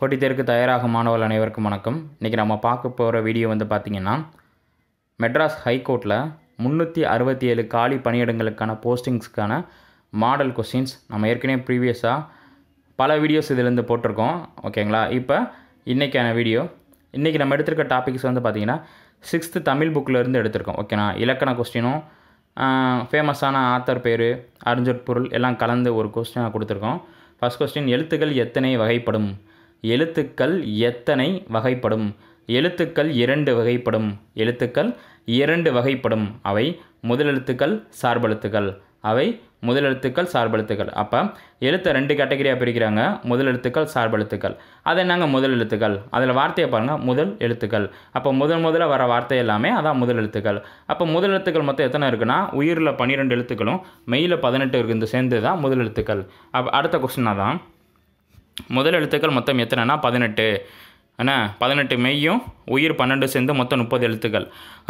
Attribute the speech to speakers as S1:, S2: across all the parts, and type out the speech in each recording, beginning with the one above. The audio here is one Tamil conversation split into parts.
S1: போட்டித்தேருக்கு தயாராக மாணவர்கள் அனைவருக்கும் வணக்கம் இன்றைக்கி நம்ம பார்க்க போகிற வீடியோ வந்து பார்த்திங்கன்னா மெட்ராஸ் ஹைகோர்ட்டில் முந்நூற்றி அறுபத்தி ஏழு காலி பணியிடங்களுக்கான போஸ்டிங்ஸ்க்கான மாடல் கொஸ்டின்ஸ் நம்ம ஏற்கனவே ப்ரீவியஸாக பல வீடியோஸ் இதிலேருந்து போட்டிருக்கோம் ஓகேங்களா இப்போ இன்றைக்கான வீடியோ இன்றைக்கி நம்ம எடுத்திருக்க டாபிக்ஸ் வந்து பார்த்திங்கன்னா சிக்ஸ்த்து தமிழ் புக்கிலேருந்து எடுத்திருக்கோம் ஓகேண்ணா இலக்கண கொஸ்டினும் ஃபேமஸான ஆத்தர் பேர் அறிஞர் பொருள் எல்லாம் கலந்து ஒரு கொஸ்டினாக கொடுத்துருக்கோம் ஃபஸ்ட் கொஸ்டின் எழுத்துக்கள் எத்தனை வகைப்படும் எழுத்துக்கள் எத்தனை வகைப்படும் எழுத்துக்கள் இரண்டு வகைப்படும் எழுத்துக்கள் இரண்டு வகைப்படும் அவை முதலெழுத்துக்கள் சார்பெழுத்துக்கள் அவை முதலெழுத்துக்கள் சார்பெழுத்துக்கள் அப்போ எழுத்தை ரெண்டு கேட்டகரியாக பிரிக்கிறாங்க முதலெழுத்துக்கள் சார்பெழுத்துக்கள் அது என்னங்க முதல் எழுத்துக்கள் அதில் வார்த்தையை பாருங்கள் முதல் எழுத்துக்கள் அப்போ முதல் முதல்ல வர வார்த்தை எல்லாமே அதான் முதல் எழுத்துக்கள் அப்போ முதலெழுத்துக்கள் மொத்தம் எத்தனை இருக்குன்னா உயிரில் பன்னிரெண்டு எழுத்துக்களும் மெயில் பதினெட்டு இருக்குது சேர்ந்து தான் முதலெழுத்துக்கள் அப்போ அப் அடுத்த கொஸ்டினாக தான் முதல் எழுத்துக்கள் மொத்தம் எத்தனைனா பதினெட்டு என்ன பதினெட்டு மெய்யும் உயிர் பன்னெண்டு சேர்ந்து மொத்தம் முப்பது எழுத்துக்கள்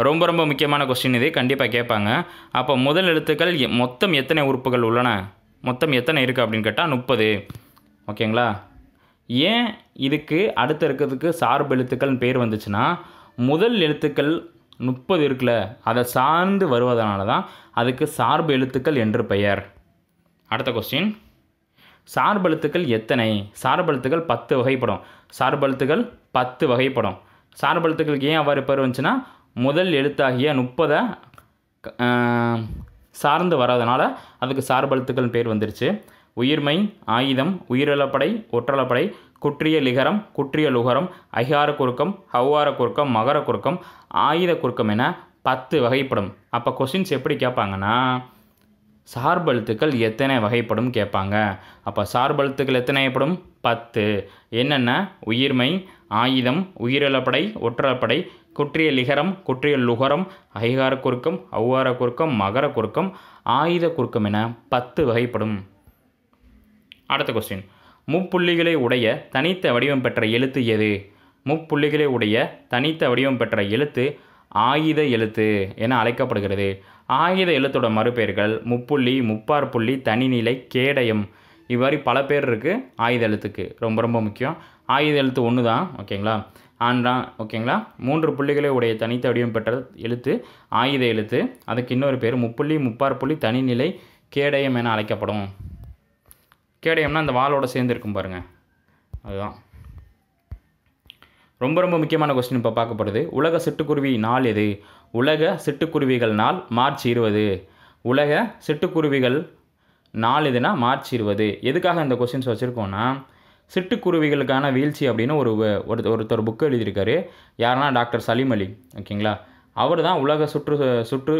S1: ரொம்ப ரொம்ப முக்கியமான கொஸ்டின் இது கண்டிப்பாக கேட்பாங்க அப்போ முதல் எழுத்துக்கள் மொத்தம் எத்தனை உறுப்புகள் உள்ளன மொத்தம் எத்தனை இருக்குது அப்படின்னு கேட்டால் முப்பது ஓகேங்களா ஏன் இதுக்கு அடுத்த இருக்கிறதுக்கு சார்பு எழுத்துக்கள்னு பேர் வந்துச்சுன்னா முதல் எழுத்துக்கள் முப்பது இருக்குல்ல அதை சார்ந்து வருவதனால தான் அதுக்கு சார்பு எழுத்துக்கள் என்று பெயர் அடுத்த கொஸ்டின் சார்பழுத்துக்கள் எத்தனை சார்பெழுத்துக்கள் பத்து வகைப்படும் சார்பெழுத்துக்கள் பத்து வகைப்படும் சார்பழுத்துக்களுக்கு ஏன் அவ்வாறு பேர் வந்துச்சுன்னா முதல் எழுத்தாகிய முப்பதை சார்ந்து வராதனால அதுக்கு சார்பழுத்துக்கள் பேர் வந்துருச்சு உயிர்மை ஆயுதம் உயிரிழப்படை ஒற்றளப்படை குற்றிய லிகரம் குற்றிய லுகரம் அகார குறுக்கம் ஹவ்வார குறுக்கம் மகர குறுக்கம் ஆயுத குறுக்கம் என பத்து வகைப்படும் அப்போ கொஷின்ஸ் எப்படி கேட்பாங்கன்னா சார்பழுத்துக்கள் எத்தனை வகைப்படும் கேட்பாங்க அப்போ சார்பழுத்துக்கள் எத்தனை ஏற்படும் பத்து என்னென்ன உயிர்மை ஆயுதம் உயிரிழப்படை ஒற்றப்படை குற்றிய லிகரம் குற்றிய லுகரம் ஐகார குறுக்கம் அவ்வார குறுக்கம் மகர குறுக்கம் ஆயுத குறுக்கம் என பத்து வகைப்படும் அடுத்த கொஸ்டின் முப்புள்ளிகளை உடைய தனித்த வடிவம் பெற்ற எழுத்து எது முப்புள்ளிகளை உடைய தனித்த வடிவம் பெற்ற எழுத்து ஆயுத எழுத்து என அழைக்கப்படுகிறது ஆகித எழுத்தோட மறுபெயர்கள் முப்புள்ளி முப்பார் புள்ளி தனிநிலை கேடயம் இவ்வாறு பல பேர் இருக்குது ஆயுத எழுத்துக்கு ரொம்ப ரொம்ப முக்கியம் ஆயுத எழுத்து ஒன்று தான் ஓகேங்களா ஆண்டான் ஓகேங்களா மூன்று புள்ளிகளை உடைய தனித்த வடிவம் பெற்ற எழுத்து ஆயுத எழுத்து அதுக்கு இன்னொரு பேர் முப்புள்ளி முப்பார் புள்ளி தனிநிலை கேடயம் என அழைக்கப்படும் கேடயம்னா அந்த வாளோடு சேர்ந்துருக்கும் பாருங்கள் அதுதான் ரொம்ப ரொம்ப முக்கியமான கொஸ்டின் இப்போ பார்க்கப்படுது உலக சிட்டுக்குருவி நாள் எது உலக சிட்டுக்குருவிகள் நாள் மார்ச் இருபது உலக சிட்டுக்குருவிகள் நாள் எதுனா மார்ச் இருபது எதுக்காக இந்த கொஸ்டின்ஸ் வச்சுருக்கோன்னா சிட்டுக்குருவிகளுக்கான வீழ்ச்சி அப்படின்னு ஒரு ஒருத்தர் புக்கு எழுதியிருக்காரு யாருன்னா டாக்டர் சலீம் அலி ஓகேங்களா அவர் தான் உலக சுற்று சுற்று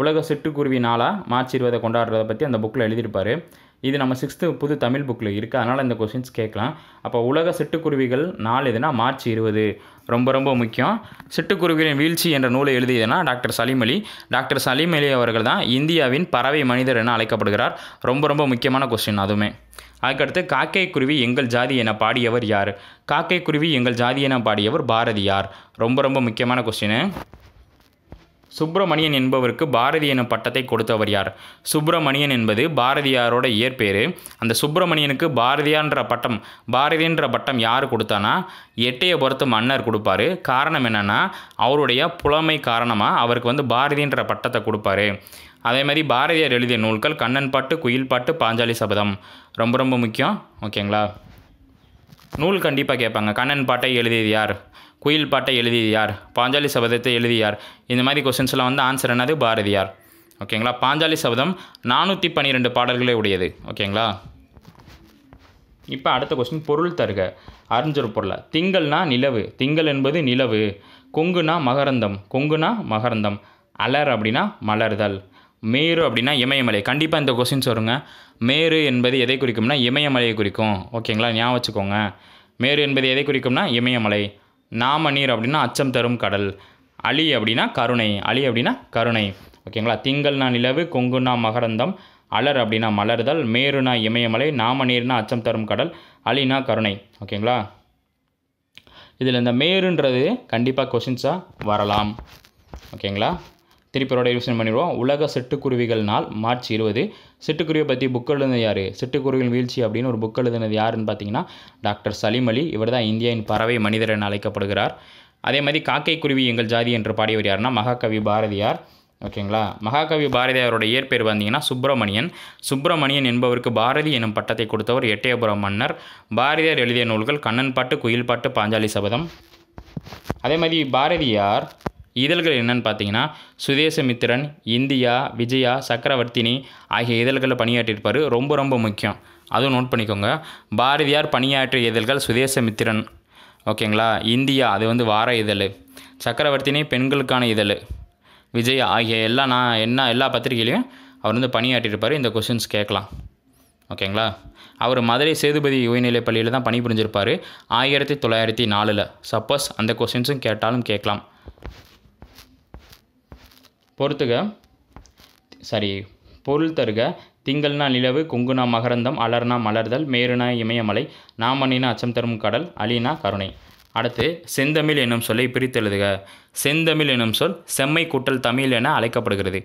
S1: உலக சிட்டுக்குருவி நாளாக மார்ச் இருபதை கொண்டாடுறதை பற்றி அந்த புக்கில் எழுதியிருப்பார் இது நம்ம சிக்ஸ்த்து புது தமிழ் புக்கில் இருக்குது அதனால் இந்த கொஷின்ஸ் கேட்கலாம் அப்போ உலக சிட்டுக்குருவிகள் நாள் எதுனா மார்ச் இருபது ரொம்ப ரொம்ப முக்கியம் சிட்டுக்குருவிகளின் வீழ்ச்சி என்ற நூலை எழுதியதுனா டாக்டர் சலீம் அலி டாக்டர் சலீம் அலி அவர்கள் தான் இந்தியாவின் பறவை மனிதர் என அழைக்கப்படுகிறார் ரொம்ப ரொம்ப முக்கியமான கொஸ்டின் அதுவுமே அதுக்கடுத்து காக்கை குருவி எங்கள் ஜாதி என பாடியவர் யார் காக்கை குருவி எங்கள் ஜாதி என பாடியவர் பாரதியார் ரொம்ப ரொம்ப முக்கியமான கொஸ்டின்னு சுப்பிரமணியன் என்பவருக்கு பாரதி எனும் பட்டத்தை கொடுத்தவர் யார் சுப்பிரமணியன் என்பது பாரதியாரோட இயற்பேர் அந்த சுப்பிரமணியனுக்கு பாரதியான்ற பட்டம் பாரதின்ற பட்டம் யார் கொடுத்தானா பொறுத்து மன்னர் கொடுப்பாரு காரணம் என்னென்னா அவருடைய புலமை காரணமாக அவருக்கு வந்து பாரதின்ற பட்டத்தை கொடுப்பாரு அதே மாதிரி பாரதியார் எழுதிய நூல்கள் கண்ணன் பாட்டு குயில் பாட்டு பாஞ்சாலி சபதம் ரொம்ப ரொம்ப முக்கியம் ஓகேங்களா நூல் கண்டிப்பாக கேட்பாங்க கண்ணன் பாட்டை எழுதியது யார் குயில் பாட்டை எழுதியது யார் பாஞ்சாலி சபதத்தை எழுதி யார் இந்த மாதிரி கொஸ்டின்ஸ்லாம் வந்து ஆன்சர் என்னது பாரதியார் ஓகேங்களா பாஞ்சாலி சபதம் நானூற்றி பன்னிரெண்டு பாடல்களே உடையது ஓகேங்களா இப்போ அடுத்த கொஸ்டின் பொருள் தருக அறிஞ்சொரு பொருளை திங்கள்னா நிலவு திங்கள் என்பது நிலவு கொங்குனா மகரந்தம் கொங்குனா மகரந்தம் அலர் அப்படின்னா மலர்தல் மேரு அப்படின்னா இமயமலை கண்டிப்பாக இந்த கொஸ்டின் சொல்லுங்க மேரு என்பது எதை குறிக்கும்னா இமயமலையை குறிக்கும் ஓகேங்களா ஞாபகம் வச்சுக்கோங்க மேரு என்பது எதை குறிக்கும்னா இமயமலை நாமநீர் அப்படின்னா அச்சம் தரும் கடல் அலி அப்படின்னா கருணை அலி அப்படின்னா கருணை ஓகேங்களா திங்கள்னா நிலவு கொங்குனா மகரந்தம் அலர் அப்படின்னா மலர்தல் மேருனா இமயமலை நாமநீர்னா அச்சம் தரும் கடல் அலினா கருணை ஓகேங்களா இதில் இந்த மேருன்றது கண்டிப்பாக கொஷின்ஸாக வரலாம் ஓகேங்களா திருப்பி ரோட யோசனை பண்ணிடுவோம் உலக சிட்டுக்குருவிகள் நாள் மார்ச் இருபது சிட்டுக்குருவியை பற்றி புக் எழுதுனது யார் சிட்டுக்குருவியின் வீழ்ச்சி அப்படின்னு ஒரு புக் எழுதுனது யாருன்னு பார்த்தீங்கன்னா டாக்டர் சலீம் அலி இவர் தான் இந்தியாவின் பறவை மனிதர் என அழைக்கப்படுகிறார் அதே மாதிரி காக்கை குருவி எங்கள் ஜாதி என்று பாடியவர் யாருன்னா மகாகவி பாரதியார் ஓகேங்களா மகாகவி பாரதியாரோட இயற்பெயர் வந்தீங்கன்னா சுப்பிரமணியன் சுப்பிரமணியன் என்பவருக்கு பாரதி எனும் பட்டத்தை கொடுத்தவர் எட்டயபுரம் மன்னர் பாரதியார் எழுதிய நூல்கள் கண்ணன் பாட்டு குயில் பாட்டு பாஞ்சாலி சபதம் அதே மாதிரி பாரதியார் இதழ்கள் என்னென்னு பார்த்தீங்கன்னா சுதேசமித்திரன் இந்தியா விஜயா சக்கரவர்த்தினி ஆகிய இதழ்களில் பணியாற்றியிருப்பார் ரொம்ப ரொம்ப முக்கியம் அதுவும் நோட் பண்ணிக்கோங்க பாரதியார் பணியாற்றிய இதழ்கள் சுதேசமித்திரன் ஓகேங்களா இந்தியா அது வந்து வார இதழ் சக்கரவர்த்தினி பெண்களுக்கான இதழ் விஜயா ஆகிய எல்லா நான் என்ன எல்லா பத்திரிகையிலையும் அவர் வந்து பணியாற்றியிருப்பார் இந்த கொஷின்ஸ் கேட்கலாம் ஓகேங்களா அவர் மதுரை சேதுபதி உயர்நிலைப் பள்ளியில் தான் பணிபுரிஞ்சிருப்பார் ஆயிரத்தி தொள்ளாயிரத்தி நாலில் சப்போஸ் அந்த கொஷின்ஸும் கேட்டாலும் கேட்கலாம் பொறுத்துக சரி பொருள் தருக திங்கள்னா நிலவு குங்குனா மகரந்தம் அலர்னா மலர்தல் மேருனா இமயமலை நாமணினா அச்சம் தரும் கடல் அலினா கருணை அடுத்து செந்தமிழ் என்னும் சொல்லை பிரித்தெழுதுக செந்தமிழ் என்னும் சொல் செம்மை கூட்டல் தமிழ் என அழைக்கப்படுகிறது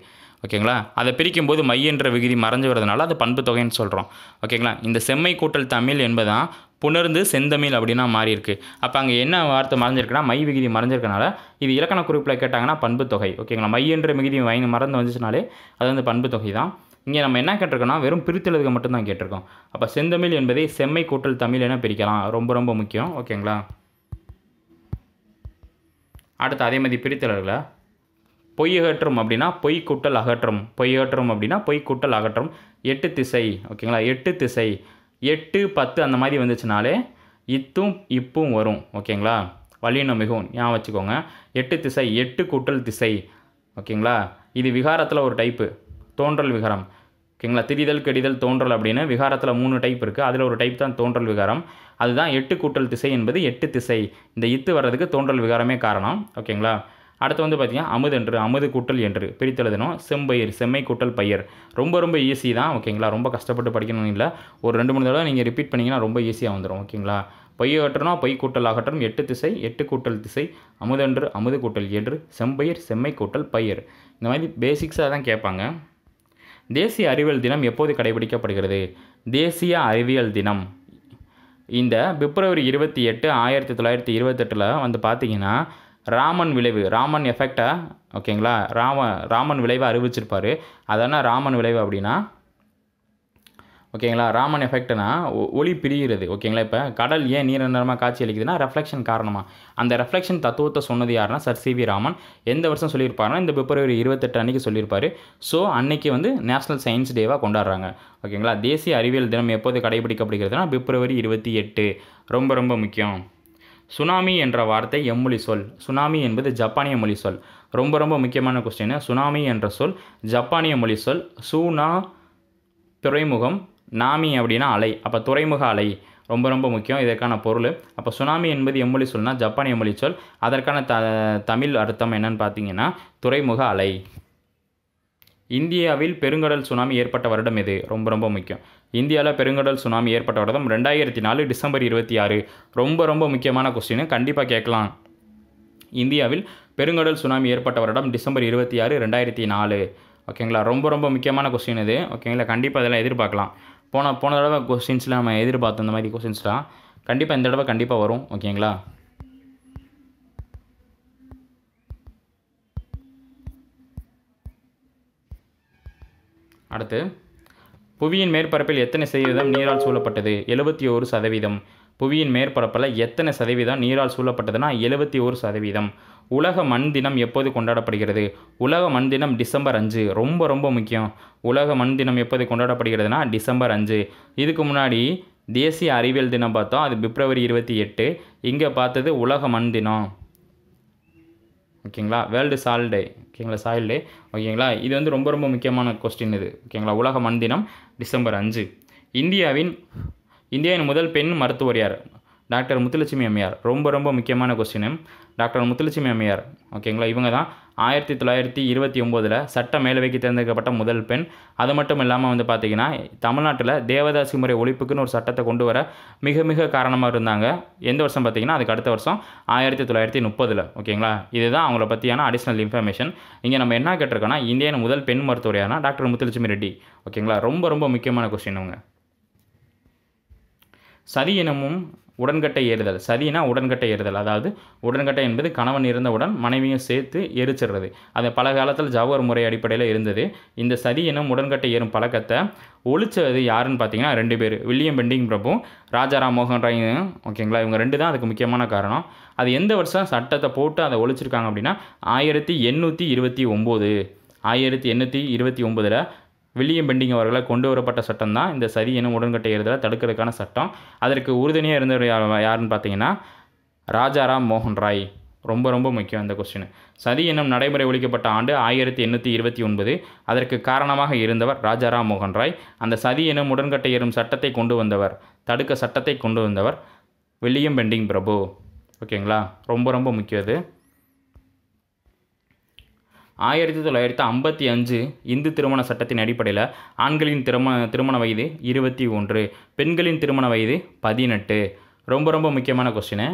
S1: ஓகேங்களா அதை பிரிக்கும் போது மையன்ற விகுதி மறைஞ்சு வரதுனால அது பண்பு தொகைன்னு சொல்கிறோம் ஓகேங்களா இந்த செம்மை கூட்டல் தமிழ் என்பதான் புணர்ந்து செந்தமிழ் அப்படின்னா மாறி இருக்கு அப்போ அங்கே என்ன வார்த்தை மறைஞ்சிருக்குன்னா மை விகுதி மறைஞ்சிருக்கனால இது இலக்கண குறிப்பில் கேட்டாங்கன்னா பண்பு தொகை ஓகேங்களா மை என்ற மிகுதி மை மறந்து வந்துச்சுனாலே அது வந்து பண்பு தொகை தான் இங்கே நம்ம என்ன கேட்டிருக்கோம்னா வெறும் பிரித்தெழுதுக மட்டும்தான் கேட்டிருக்கோம் அப்போ செந்தமிழ் என்பதை செம்மை கூட்டல் தமிழ் என பிரிக்கலாம் ரொம்ப ரொம்ப முக்கியம் ஓகேங்களா அடுத்து அதே மாதிரி பிரித்தலர்களை பொய் அகற்றும் அப்படின்னா பொய் கூட்டல் அகற்றும் பொய் அகற்றும் அப்படின்னா பொய் கூட்டல் அகற்றும் எட்டு திசை ஓகேங்களா எட்டு திசை எட்டு பத்து அந்த மாதிரி வந்துச்சுனாலே இத்தும் இப்பும் வரும் ஓகேங்களா வல்லினம் மிகவும் ஞாபகம் வச்சுக்கோங்க எட்டு திசை எட்டு கூட்டல் திசை ஓகேங்களா இது விகாரத்தில் ஒரு டைப்பு தோன்றல் விகாரம் ஓகேங்களா திரிதல் கெடிதல் தோன்றல் அப்படின்னு விகாரத்தில் மூணு டைப் இருக்குது அதில் ஒரு டைப் தான் தோன்றல் விகாரம் அதுதான் எட்டு கூட்டல் திசை என்பது எட்டு திசை இந்த இத்து வர்றதுக்கு தோன்றல் விகாரமே காரணம் ஓகேங்களா அடுத்து வந்து பார்த்தீங்கன்னா அமுது என்று அமுது கூட்டல் என்று பிரித்து எழுதணும் செம்பயிர் செம்மை கூட்டல் பயிர் ரொம்ப ரொம்ப ஈஸி தான் ஓகேங்களா ரொம்ப கஷ்டப்பட்டு படிக்கணும் இல்லை ஒரு ரெண்டு மூணு தடவை நீங்கள் ரிப்பீட் பண்ணிங்கன்னா ரொம்ப ஈஸியாக வந்துடும் ஓகேங்களா பொய் அகற்றனா பொய் கூட்டல் அகற்றும் எட்டு திசை எட்டு கூட்டல் திசை அமுதன்று அமுது கூட்டல் என்று செம்பயிர் செம்மை கூட்டல் பயிர் இந்த மாதிரி பேசிக்ஸாக தான் கேட்பாங்க தேசிய அறிவியல் தினம் எப்போது கடைபிடிக்கப்படுகிறது தேசிய அறிவியல் தினம் இந்த பிப்ரவரி இருபத்தி எட்டு ஆயிரத்தி தொள்ளாயிரத்தி இருபத்தெட்டில் வந்து பார்த்திங்கன்னா ராமன் விளைவு ராமன் எஃபெக்டை ஓகேங்களா ராம ராமன் விளைவை அறிவிச்சிருப்பார் அதனால் ராமன் விளைவு அப்படின்னா ஓகேங்களா ராமன் எஃபெக்ட்னா ஒளி பிரிகிறது ஓகேங்களா இப்போ கடல் ஏன் நீர நிறமாக காட்சி அளிக்குதுன்னா ரெஃப்ளெக்ஷன் காரணமாக அந்த ரெஃப்ளெக்ஷன் தத்துவத்தை சொன்னது யாருன்னா சர் சி ராமன் எந்த வருஷம் சொல்லியிருப்பாருன்னா இந்த பிப்ரவரி இருபத்தெட்டு அன்னைக்கு சொல்லியிருப்பார் ஸோ அன்னைக்கு வந்து நேஷனல் சயின்ஸ் டேவாக கொண்டாடுறாங்க ஓகேங்களா தேசிய அறிவியல் தினம் எப்போது கடைபிடிக்கப்படுகிறதுனா பிப்ரவரி இருபத்தி எட்டு ரொம்ப ரொம்ப முக்கியம் சுனாமி என்ற வார்த்தை எம்மொழி சொல் சுனாமி என்பது ஜப்பானிய மொழி சொல் ரொம்ப ரொம்ப முக்கியமான கொஸ்டின் சுனாமி என்ற சொல் ஜப்பானிய மொழி சொல் சூனா துறைமுகம் நாமி அப்படின்னா அலை அப்போ துறைமுக அலை ரொம்ப ரொம்ப முக்கியம் இதற்கான பொருள் அப்போ சுனாமி என்பது எம்மொழி சொல்னால் ஜப்பானிய மொழி சொல் அதற்கான த தமிழ் அர்த்தம் என்னன்னு பார்த்தீங்கன்னா துறைமுக அலை இந்தியாவில் பெருங்கடல் சுனாமி ஏற்பட்ட வருடம் எது ரொம்ப ரொம்ப முக்கியம் இந்தியாவில் பெருங்கடல் சுனாமி ஏற்பட்ட வருடம் ரெண்டாயிரத்தி நாலு டிசம்பர் இருபத்தி ஆறு ரொம்ப ரொம்ப முக்கியமான கொஸ்டின் கண்டிப்பாக கேட்கலாம் இந்தியாவில் பெருங்கடல் சுனாமி ஏற்பட்ட வருடம் டிசம்பர் இருபத்தி ஆறு ரெண்டாயிரத்தி நாலு ஓகேங்களா ரொம்ப ரொம்ப முக்கியமான கொஸ்டின் இது ஓகேங்களா கண்டிப்பாக அதெல்லாம் எதிர்பார்க்கலாம் போன போன தடவை கொஸ்டின்ஸில் நம்ம எதிர்பார்த்த அந்த மாதிரி கொஸ்டின்ஸ்லாம் கண்டிப்பாக இந்த தடவை கண்டிப்பாக வரும் ஓகேங்களா அடுத்து புவியின் மேற்பரப்பில் எத்தனை சதவீதம் நீரால் சூழப்பட்டது எழுபத்தி ஒரு சதவீதம் புவியின் மேற்பரப்பில் எத்தனை சதவீதம் நீரால் சூழப்பட்டதுன்னா எழுபத்தி ஒரு சதவீதம் உலக மண் தினம் எப்போது கொண்டாடப்படுகிறது உலக மண் தினம் டிசம்பர் அஞ்சு ரொம்ப ரொம்ப முக்கியம் உலக மண் தினம் எப்போது கொண்டாடப்படுகிறதுனா டிசம்பர் அஞ்சு இதுக்கு முன்னாடி தேசிய அறிவியல் தினம் பார்த்தோம் அது பிப்ரவரி இருபத்தி எட்டு இங்கே பார்த்தது உலக மண் தினம் ஓகேங்களா வேர்ல்டு சால் டே ஓகேங்களா சாயில் டே ஓகேங்களா இது வந்து ரொம்ப ரொம்ப முக்கியமான கொஸ்டின் இது ஓகேங்களா உலக மண் தினம் டிசம்பர் அஞ்சு இந்தியாவின் இந்தியாவின் முதல் பெண் மருத்துவர் யார் டாக்டர் முத்துலட்சுமி அம்மையார் ரொம்ப ரொம்ப முக்கியமான கொஸ்டினு டாக்டர் முத்துலட்சுமி அம்மையார் ஓகேங்களா இவங்க தான் ஆயிரத்தி தொள்ளாயிரத்தி இருபத்தி ஒம்போதில் சட்ட மேலவைக்கு தேர்ந்தெடுக்கப்பட்ட முதல் பெண் அது மட்டும் இல்லாமல் வந்து பார்த்திங்கன்னா தமிழ்நாட்டில் தேவதாசி முறை ஒழிப்புக்குன்னு ஒரு சட்டத்தை கொண்டு வர மிக மிக காரணமாக இருந்தாங்க எந்த வருஷம் பார்த்திங்கன்னா அதுக்கு அடுத்த வருஷம் ஆயிரத்தி தொள்ளாயிரத்தி முப்பதில் ஓகேங்களா இதுதான் அவங்கள பற்றியான அடிஷ்னல் இன்ஃபர்மேஷன் இங்கே நம்ம என்ன கேட்டிருக்கோன்னா இந்தியன் முதல் பெண் மருத்துவர் டாக்டர் முத்துலட்சுமி ரெட்டி ஓகேங்களா ரொம்ப ரொம்ப முக்கியமான கொஸ்டின் அவங்க சதி இனமும் உடன்கட்டை ஏறுதல் சதினா உடன்கட்டை ஏறுதல் அதாவது உடன்கட்டை என்பது கணவன் இருந்தவுடன் மனைவியும் சேர்த்து எரிச்சிடுறது அது பல காலத்தில் ஜவர் முறை அடிப்படையில் இருந்தது இந்த சதி எனும் உடன்கட்டை ஏறும் பழக்கத்தை ஒழிச்சது யாருன்னு பார்த்தீங்கன்னா ரெண்டு பேர் வில்லியம் பெண்டிங் பிரபு ராஜாராம் மோகன் ராய் ஓகேங்களா இவங்க ரெண்டு தான் அதுக்கு முக்கியமான காரணம் அது எந்த வருஷம் சட்டத்தை போட்டு அதை ஒழிச்சிருக்காங்க அப்படின்னா ஆயிரத்தி எண்ணூற்றி இருபத்தி ஒம்பது ஆயிரத்தி எண்ணூற்றி இருபத்தி ஒம்பதில் வில்லியம் பெண்டிங் அவர்களால் கொண்டு வரப்பட்ட சட்டம் தான் இந்த சதி எனும் உடன்கட்டை எழுதலை தடுக்கிறதுக்கான சட்டம் அதற்கு உறுதுணையாக இருந்தவர் யாருன்னு பார்த்தீங்கன்னா ராஜாராம் மோகன் ராய் ரொம்ப ரொம்ப முக்கியம் அந்த கொஸ்டின் சதி எனும் நடைமுறை ஒழிக்கப்பட்ட ஆண்டு ஆயிரத்தி எண்ணூற்றி இருபத்தி ஒன்பது அதற்கு காரணமாக இருந்தவர் ராஜாராம் மோகன் ராய் அந்த சதி எனும் உடன்கட்டை ஏறும் சட்டத்தை கொண்டு வந்தவர் தடுக்க சட்டத்தை கொண்டு வந்தவர் வில்லியம் பெண்டிங் பிரபு ஓகேங்களா ரொம்ப ரொம்ப முக்கியம் அது ஆயிரத்தி தொள்ளாயிரத்தி ஐம்பத்தி அஞ்சு இந்து திருமண சட்டத்தின் அடிப்படையில் ஆண்களின் திருமண திருமண வயது இருபத்தி ஒன்று பெண்களின் திருமண வயது பதினெட்டு ரொம்ப ரொம்ப முக்கியமான கொஸ்டின்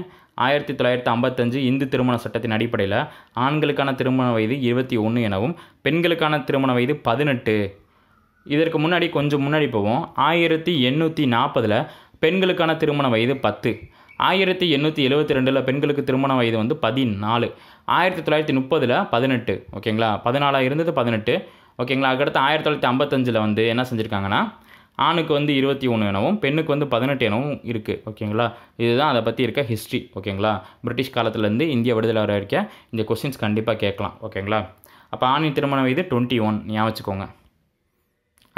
S1: ஆயிரத்தி தொள்ளாயிரத்தி ஐம்பத்தஞ்சு இந்து திருமண சட்டத்தின் அடிப்படையில் ஆண்களுக்கான திருமண வயது இருபத்தி ஒன்று எனவும் பெண்களுக்கான திருமண வயது பதினெட்டு இதற்கு முன்னாடி கொஞ்சம் முன்னாடி போவோம் ஆயிரத்தி எண்ணூற்றி நாற்பதில் பெண்களுக்கான திருமண வயது பத்து ஆயிரத்தி எண்ணூற்றி எழுபத்தி ரெண்டில் பெண்களுக்கு திருமண வயது வந்து பதினாலு ஆயிரத்தி தொள்ளாயிரத்தி முப்பதில் பதினெட்டு ஓகேங்களா பதினாலாக இருந்தது பதினெட்டு ஓகேங்களா அதுக்கடுத்து ஆயிரத்தி தொள்ளாயிரத்தி ஐம்பத்தஞ்சில் வந்து என்ன செஞ்சுருக்காங்கன்னா ஆணுக்கு வந்து இருபத்தி ஒன்று எனவும் பெண்ணுக்கு வந்து பதினெட்டு எனவும் இருக்குது ஓகேங்களா இதுதான் அதை பற்றி இருக்க ஹிஸ்ட்ரி ஓகேங்களா பிரிட்டிஷ் காலத்துலேருந்து இந்திய விடுதலை வர இருக்க இந்த கொஸ்டின்ஸ் கண்டிப்பாக கேட்கலாம் ஓகேங்களா அப்போ ஆணின் திருமண வயது டுவெண்ட்டி ஒன் ஞாபகம் வச்சுக்கோங்க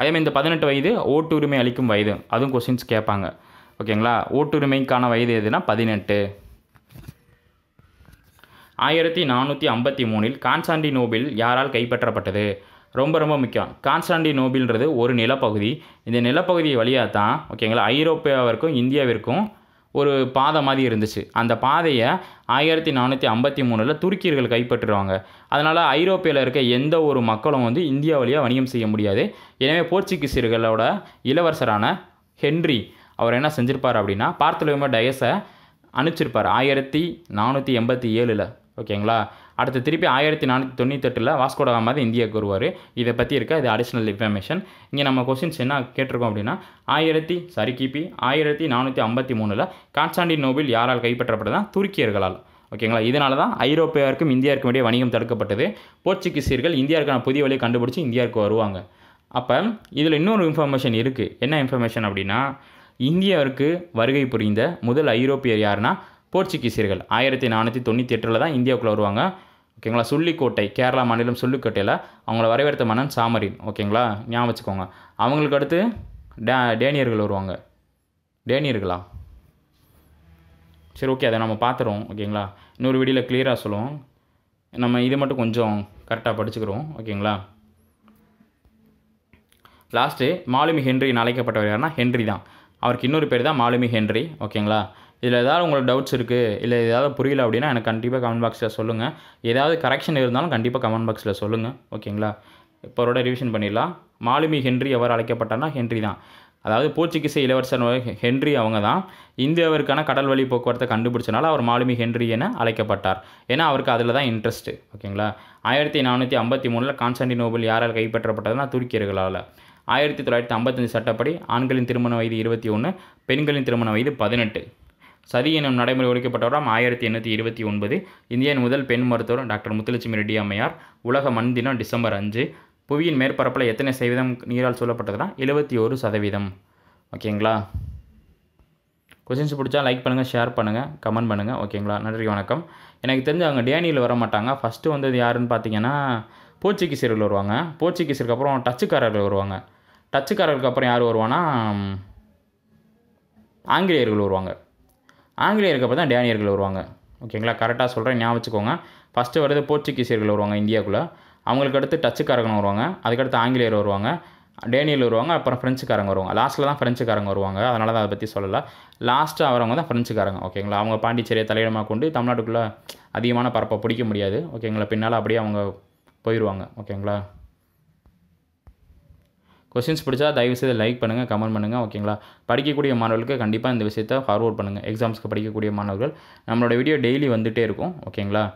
S1: அதேமாதிரி இந்த பதினெட்டு வயது ஓட்டுரிமை அளிக்கும் வயது அதுவும் கொஸ்டின்ஸ் கேட்பாங்க ஓகேங்களா ஓட்டுரிமைக்கான வயது எதுனா பதினெட்டு ஆயிரத்தி நானூற்றி ஐம்பத்தி மூணில் கான்ஸ்டாண்டி நோபில் யாரால் கைப்பற்றப்பட்டது ரொம்ப ரொம்ப முக்கியம் கான்ஸ்டாண்டி நோபில்ன்றது ஒரு நிலப்பகுதி இந்த நிலப்பகுதி வழியாக தான் ஓகேங்களா ஐரோப்பியாவிற்கும் இந்தியாவிற்கும் ஒரு பாதை மாதிரி இருந்துச்சு அந்த பாதையை ஆயிரத்தி நானூற்றி ஐம்பத்தி மூணில் துருக்கியர்கள் கைப்பற்றுவாங்க அதனால் ஐரோப்பியாவில் இருக்க எந்த ஒரு மக்களும் வந்து இந்தியா வழியாக வணிகம் செய்ய முடியாது எனவே போர்ச்சுகீசியர்களோட இளவரசரான ஹென்றி அவர் என்ன செஞ்சுருப்பார் அப்படின்னா பார்த்துலோமே டயஸை அனுப்பிச்சிருப்பார் ஆயிரத்தி நானூற்றி எண்பத்தி ஏழில் ஓகேங்களா அடுத்து திருப்பி ஆயிரத்தி நானூற்றி தொண்ணூத்தெட்டில் வாஸ்கோடா மாதிரி இந்தியாவுக்கு வருவார் இதை பற்றி இருக்க இது அடிஷ்னல் இன்ஃபர்மேஷன் இங்கே நம்ம கொஸ்டின்ஸ் என்ன கேட்டிருக்கோம் அப்படின்னா ஆயிரத்தி சரி கிபி ஆயிரத்தி நானூற்றி ஐம்பத்தி மூணில் கான்ஸ்டாண்டி நோபில் யாரால் கைப்பற்றப்பட்டதான் துருக்கியர்களால் ஓகேங்களா இதனால தான் ஐரோப்பியாவிற்கும் இந்தியாவுக்கும் இடையே வணிகம் தடுக்கப்பட்டது போர்ச்சுகீசியர்கள் இந்தியாவுக்கான புதிய வழியை கண்டுபிடிச்சி இந்தியாவுக்கு வருவாங்க அப்போ இதில் இன்னொரு இன்ஃபர்மேஷன் இருக்குது என்ன இன்ஃபர்மேஷன் அப்படின்னா இந்தியாவிற்கு வருகை புரிந்த முதல் ஐரோப்பியர் யாருன்னா போர்ச்சுகீசியர்கள் ஆயிரத்தி நானூற்றி தொண்ணூற்றி எட்டில் தான் இந்தியாவுக்குள்ளே வருவாங்க ஓகேங்களா சொல்லிக்கோட்டை கேரளா மாநிலம் சுள்ளிக்கோட்டையில் அவங்கள வரவேற்ற மன்னன் சாமரின் ஓகேங்களா ஞாபகம் வச்சுக்கோங்க அவங்களுக்கு அடுத்து டே டேனியர்கள் வருவாங்க டேனியர்களா சரி ஓகே அதை நம்ம பார்த்துருவோம் ஓகேங்களா இன்னொரு வீடியோவில் கிளியராக சொல்லுவோம் நம்ம இது மட்டும் கொஞ்சம் கரெக்டாக படிச்சுக்கிறோம் ஓகேங்களா லாஸ்ட்டு மாலுமி ஹென்ரின்னு அழைக்கப்பட்டவர் யாருன்னா ஹென்றி தான் அவருக்கு இன்னொரு பேர் தான் மாலுமி ஹென்றி ஓகேங்களா இதில் ஏதாவது உங்களுக்கு டவுட்ஸ் இருக்குது இல்லை ஏதாவது புரியல அப்படின்னா எனக்கு கண்டிப்பாக கமெண்ட் பாக்ஸில் சொல்லுங்கள் ஏதாவது கரெக்ஷன் இருந்தாலும் கண்டிப்பாக கமெண்ட் பாக்ஸில் சொல்லுங்கள் ஓகேங்களா இப்போ இப்போரோட ரிவிஷன் பண்ணிடலாம் மாலுமி ஹென்றி எவர் அழைக்கப்பட்டான்னா ஹென்றி தான் அதாவது போர்ச்சுகீச இளவரசர் ஹென்றி அவங்க தான் இந்தியாவிற்கான கடல் வழி போக்குவரத்தை கண்டுபிடிச்சனால அவர் மாலுமி ஹென்றி என அழைக்கப்பட்டார் ஏன்னா அவருக்கு அதில் தான் இன்ட்ரெஸ்ட்டு ஓகேங்களா ஆயிரத்தி நானூற்றி ஐம்பத்தி மூணில் கான்ஸ்டன்டினோபிள் யாரால் கைப்பற்றப்பட்டதுன்னா துருக்கியர்களால் ஆயிரத்தி தொள்ளாயிரத்தி ஐம்பத்தஞ்சு சட்டப்படி ஆண்களின் திருமண வயது இருபத்தி ஒன்று பெண்களின் திருமண வயது பதினெட்டு சதி எனும் நடைமுறை ஒழிக்கப்பட்டவராம் ஆயிரத்தி எண்ணூற்றி இருபத்தி ஒன்பது இந்தியன் முதல் பெண் மருத்துவர் டாக்டர் முத்துலட்சுமி ரெட்டி அம்மையார் உலக மண் தினம் டிசம்பர் அஞ்சு புவியின் மேற்பரப்பில் எத்தனை சதவீதம் நீரால் சொல்லப்பட்டதுனா எழுபத்தி ஒரு சதவீதம் ஓகேங்களா கொஷின்ஸ் பிடிச்சா லைக் பண்ணுங்கள் ஷேர் பண்ணுங்கள் கமெண்ட் பண்ணுங்கள் ஓகேங்களா நன்றி வணக்கம் எனக்கு தெரிஞ்சு அவங்க டேனியில் வர மாட்டாங்க ஃபஸ்ட்டு வந்தது யாருன்னு பார்த்தீங்கன்னா போர்ச்சுகீசியர்கள் வருவாங்க போர்ச்சுகீசருக்கு அப்புறம் டச்சுக்காரர்கள் வருவாங்க டச்சுக்காரர்களுக்கு அப்புறம் யார் வருவான்னா ஆங்கிலேயர்கள் வருவாங்க ஆங்கிலேயருக்கு அப்புறம் தான் டேனியர்கள் வருவாங்க ஓகேங்களா கரெக்டாக சொல்கிறேன் ஞாபகம் வச்சுக்கோங்க ஃபஸ்ட்டு வருது போர்ச்சுகீசியர்கள் வருவாங்க இந்தியாவுக்குள்ளே அவங்களுக்கு அடுத்து டச்சுக்காரங்க வருவாங்க அதுக்கடுத்து ஆங்கிலேயர் வருவாங்க டேனியல் வருவாங்க அப்புறம் ஃப்ரெஞ்சுக்காரங்க வருவாங்க லாஸ்ட்டில் தான் ஃப்ரெஞ்சுக்காரங்க வருவாங்க அதனால தான் அதை பற்றி சொல்லலை லாஸ்ட்டாக அவங்க தான் ஃப்ரெஞ்சுக்காரங்க ஓகேங்களா அவங்க பாண்டிச்சேரியை தலையிடமாக கொண்டு தமிழ்நாட்டுக்குள்ளே அதிகமான பரப்பை பிடிக்க முடியாது ஓகேங்களா பின்னால் அப்படியே அவங்க போயிடுவாங்க ஓகேங்களா கொஸ்டின்ஸ் பிடிச்சா தயவு செய்து லைக் பண்ணுங்கள் கமெண்ட் பண்ணுங்கள் ஓகேங்களா படிக்கக்கூடிய மாணவர்களுக்கு கண்டிப்பாக இந்த விஷயத்தை ஃபார்வர்ட் பண்ணுங்கள் எக்ஸாம்ஸ்க்கு படிக்கக்கூடிய மாணவர்கள் நம்மளோட வீடியோ டெய்லி வந்துகிட்டே இருக்கும் ஓகேங்களா